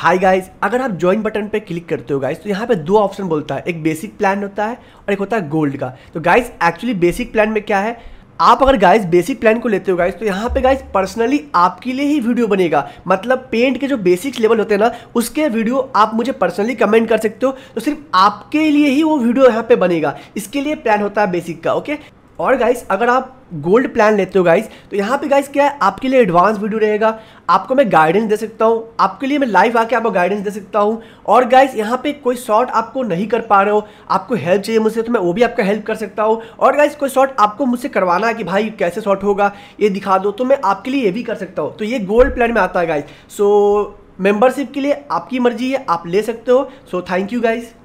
hi guys अगर आप join button पे क्लिक करते हो गाइस तो यहाँ पे दो ऑप्शन बोलता है एक बेसिक प्लान होता है और एक होता है गोल्ड का तो गाइस एक्चुअली बेसिक प्लान में क्या है आप अगर गाइस बेसिक प्लान को लेते हो गाइस तो यहाँ पे गाइस पर्सनली आपके लिए ही वीडियो बनेगा मतलब पेंट के जो बेसिक लेवल होते हैं ना उसके वीडियो आप मुझे पर्सनली कमेंट कर सकते हो तो सिर्फ आपके लिए ही वो वीडियो यहाँ पे बनेगा इसके लिए प्लान होता है बेसिक का ओके और गाइस अगर आप गोल्ड प्लान लेते हो गाइस तो यहाँ पे गाइस क्या है आपके लिए एडवांस वीडियो रहेगा आपको मैं गाइडेंस दे सकता हूँ आपके लिए मैं लाइव आके आपको गाइडेंस दे सकता हूँ और गाइस यहाँ पे कोई शॉर्ट आपको नहीं कर पा रहे हो आपको हेल्प चाहिए मुझसे तो मैं वो भी आपका हेल्प कर सकता हूँ और गाइस कोई शॉर्ट आपको मुझसे करवाना है कि भाई कैसे शॉर्ट होगा ये दिखा दो तो मैं आपके लिए ये भी कर सकता हूँ तो ये गोल्ड प्लान में आता है गाइज सो मेम्बरशिप के लिए आपकी मर्जी है आप ले सकते हो सो थैंक यू गाइज़